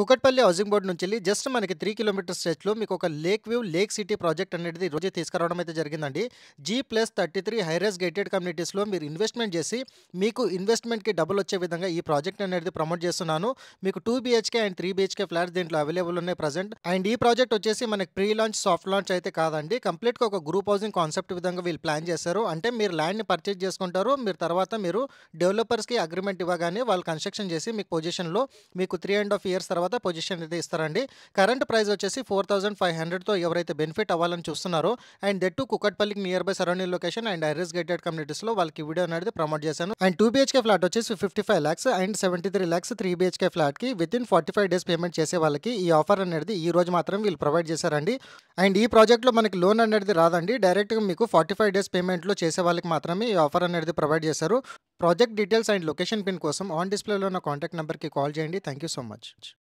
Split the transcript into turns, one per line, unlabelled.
Kukatpally housing board నుంచి just మనకి three kilometre స్ట్రెచ్లో మీకు ఒక lake view lake city project అనేది రోజు తీసుకురావడం అయితే జరిగిందండి G plus thirty three high rise gated కమ్యూనిటీస్లో మీరు ఇన్వెస్ట్మెంట్ చేసి మీకు ఇన్వెస్ట్మెంట్కి డబుల్ వచ్చే విధంగా ఈ ప్రాజెక్ట్ అనేది ప్రమోట్ చేస్తున్నాను మీకు two BHK and three BHK flats దీంట్లో అవైలబుల్ ఉన్నాయి ప్రజెంట్ అండ్ ఈ ప్రాజెక్ట్ వచ్చేసి మనకి ప్రీ లాంచ్ సాఫ్ట్ లాంచ్ అయితే కాదండి కంప్లీట్గా ఒక గ్రూప్ హౌసింగ్ కాన్సెప్ట్ విధంగా వీళ్ళు ప్లాన్ చేశారు అంటే మీరు ల్యాండ్ని పర్చేజ్ చేసుకుంటారు మీరు తర్వాత మీరు డెవలపర్స్కి అగ్రిమెంట్ ఇవ్వగానే వాళ్ళు కన్స్ట్రక్షన్ చేసి మీకు పొజిషన్లో మీకు త్రీ అండ్ హాఫ్ ఇయర్స్ తర్వాత తర్వాత పొజిషన్ అయితే ఇస్తారండి కరెంట్ ప్రైస్ వచ్చేసి ఫోర్ థౌసండ్ ఫైవ్ హండ్రెడ్తో ఎవరైతే బెనిఫిట్ అవ్వాలని చూస్తున్నారో అండ్ దెట్ టు కుకట్పల్లికి nearby surrounding location and high rise gated కమ్యూనిటీస్లో వాళ్ళకి వీడియో అనేది ప్రమోట్ చేశాను అండ్ టూ బీహెచ్కే ఫ్లాట్ వచ్చేసి fifty five lakhs and seventy three lakhs three BHK ఫ్లాట్కి within forty five days payment చేసే వాళ్ళకి ఈ ఆఫర్ అనేది ఈ రోజు మాత్రం వీళ్ళు ప్రొవైడ్ చేశారండి అండ్ ఈ ప్రాజెక్ట్లో మనకి లోన్ అనేది రాదండి డైరెక్ట్గా మీకు ఫార్టీ ఫైవ్ డేస్ పేమెంట్లో చేసే వాళ్ళకి మాత్రమే ఈ ఆఫర్ అనేది ప్రొవైడ్ చేశారు project details and location pin కోసం ఆన్ డిస్ప్లేలో ఉన్న కాంటాక్ట్ నెంబర్కి కాల్ చేయండి థ్యాంక్ యూ సో మచ్